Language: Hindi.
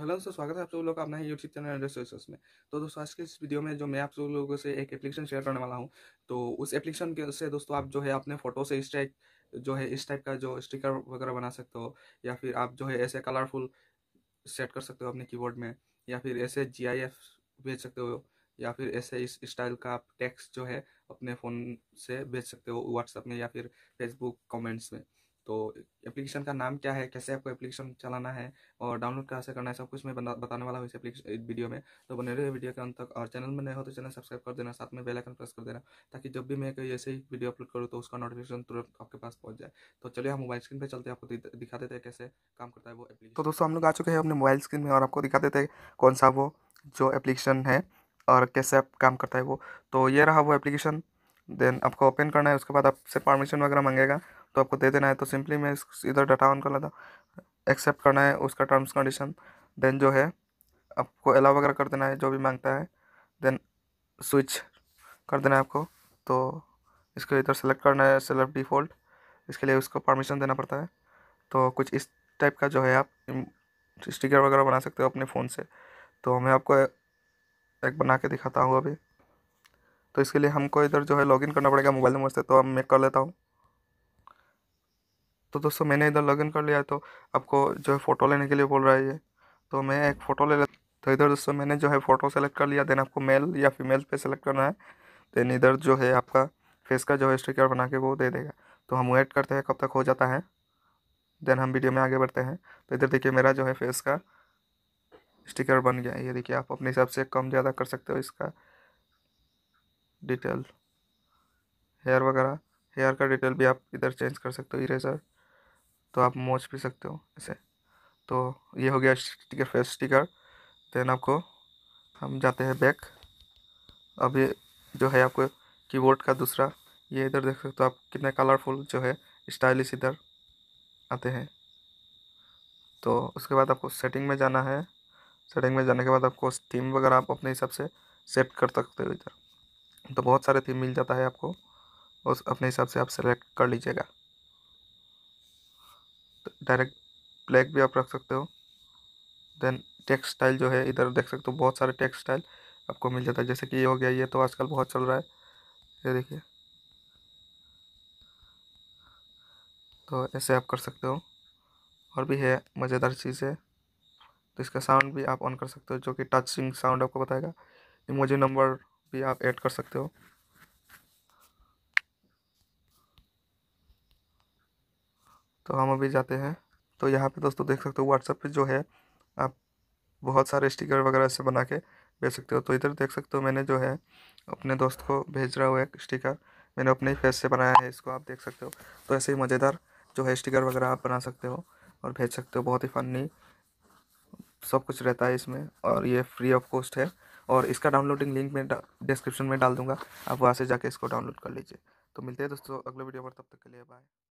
हेलो दोस्तों स्वागत है आप सब लोग का अपना यूट्यूब चैनल एंड्रेस रिसोर्स में तो दोस्तों आज के इस वीडियो में जो मैं आप सब लोगों से एक एप्लीकेशन शेयर करने वाला हूँ तो उस एप्लीकेशन के से दोस्तों आप जो है अपने फोटो से इस टाइप जो है इस टाइप का जो स्टिकर वगैरह बना सकते हो या फिर आप जो है ऐसे कलरफुल सेट कर सकते हो अपने कीबोर्ड में या फिर ऐसे जी भेज सकते हो या फिर ऐसे इस स्टाइल का आप टेक्स्ट जो है अपने फ़ोन से भेज सकते हो व्हाट्सअप में या फिर फेसबुक कमेंट्स में तो एप्लीकेशन का नाम क्या है कैसे आपको एप्लीकेशन चलाना है और डाउनलोड कैसे करना है सब कुछ मैं बताने वाला हूँ इस एप्लीकेशन वीडियो में तो बने रहे वीडियो के अंत तक और चैनल में नए हो तो चैनल सब्सक्राइब कर देना साथ में बेल आइकन प्रेस कर देना ताकि जब भी मैं कोई ऐसे ही वीडियो अपलोड करूँ तो उसका नोटिफिकेशन तुरंत आपके पास पहुँच जाए तो चलिए हम मोबाइल स्क्रीन पर चलते हैं आपको दिखा देते हैं कैसे काम करता है वो एप्लीकेशन तो दोस्तों हम लोग आ चुके हैं अपने मोबाइल स्क्रीन में और आपको दिखा देते हैं कौन सा वो जो एप्लीकेशन है और कैसे आप काम करता है वो तो ये रहा वो एप्लीकेशन देन आपको ओपन करना है उसके बाद आपसे परमिशन वगैरह मांगेगा तो आपको दे देना है तो सिंपली मैं इधर डाटा ऑन कर लेता एक्सेप्ट करना है उसका टर्म्स कंडीशन देन जो है आपको अलाउ वगैरह कर देना है जो भी मांगता है देन स्विच कर देना है आपको तो इसको इधर सेलेक्ट करना है सेलेक्ट डिफ़ॉल्ट इसके लिए उसको परमिशन देना पड़ता है तो कुछ इस टाइप का जो है आप स्टिकर वगैरह बना सकते हो अपने फ़ोन से तो मैं आपको एक बना के दिखाता हूँ अभी तो इसके लिए हमको इधर जो है लॉगिन करना पड़ेगा मोबाइल नंबर से तो अब मैं कर लेता हूँ तो दोस्तों मैंने इधर लॉगिन कर लिया है तो आपको जो है फ़ोटो लेने के लिए बोल रहा है ये तो मैं एक फ़ोटो ले लेता तो इधर दोस्तों मैंने जो है फ़ोटो सेलेक्ट कर लिया देन आपको मेल या फीमेल पे सेलेक्ट करना है देन इधर जो है आपका फेस का जो है स्टिकर बना के वो दे देगा तो हम वेट करते हैं कब तक हो जाता है देन हम वीडियो में आगे बढ़ते हैं तो इधर देखिए मेरा जो है फेस का स्टिकर बन गया ये देखिए आप अपने हिसाब से कम ज़्यादा कर सकते हो इसका डिटेल हेयर वगैरह हेयर का डिटेल भी आप इधर चेंज कर सकते हो इरेजर तो आप मोच भी सकते हो इसे तो ये हो गया स्टिकर फेस स्टिकर देन आपको हम जाते हैं बैक अब ये जो है आपको कीबोर्ड का दूसरा ये इधर देख सकते हो आप कितने कलरफुल जो है स्टाइलिश इधर आते हैं तो उसके बाद आपको सेटिंग में जाना है सेटिंग में जाने के बाद आपको थीम वगैरह आप अपने हिसाब से सेट कर सकते हो इधर तो बहुत सारे थीम मिल जाता है आपको उस अपने हिसाब से आप सेलेक्ट कर लीजिएगा तो डायरेक्ट ब्लैक भी आप रख सकते हो देन टेक्सटाइल जो है इधर देख सकते हो बहुत सारे टेक्सटाइल आपको मिल जाता है जैसे कि ये हो गया ये तो आजकल बहुत चल रहा है ये देखिए तो ऐसे आप कर सकते हो और भी है मज़ेदार चीज़ें तो इसका साउंड भी आप ऑन कर सकते हो जो कि टचिंग साउंड आपको बताएगा इमोजी नंबर भी आप ऐड कर सकते हो तो हम अभी जाते हैं तो यहाँ पे दोस्तों देख सकते हो व्हाट्सएप पे जो है आप बहुत सारे स्टिकर वगैरह ऐसे बना के भेज सकते हो तो इधर देख सकते हो मैंने जो है अपने दोस्त को भेज रहा हुआ एक स्टिकर मैंने अपने ही फेस से बनाया है इसको आप देख सकते हो तो ऐसे ही मज़ेदार जो है स्टिकर वगैरह आप बना सकते हो और भेज सकते हो बहुत ही फनी सब कुछ रहता है इसमें और ये फ्री ऑफ कॉस्ट है और इसका डाउनलोडिंग लिंक मैं डिस्क्रिप्शन में डाल दूंगा आप वहाँ से जाके इसको डाउनलोड कर लीजिए तो मिलते हैं दोस्तों अगले वीडियो पर तब तक के लिए बाय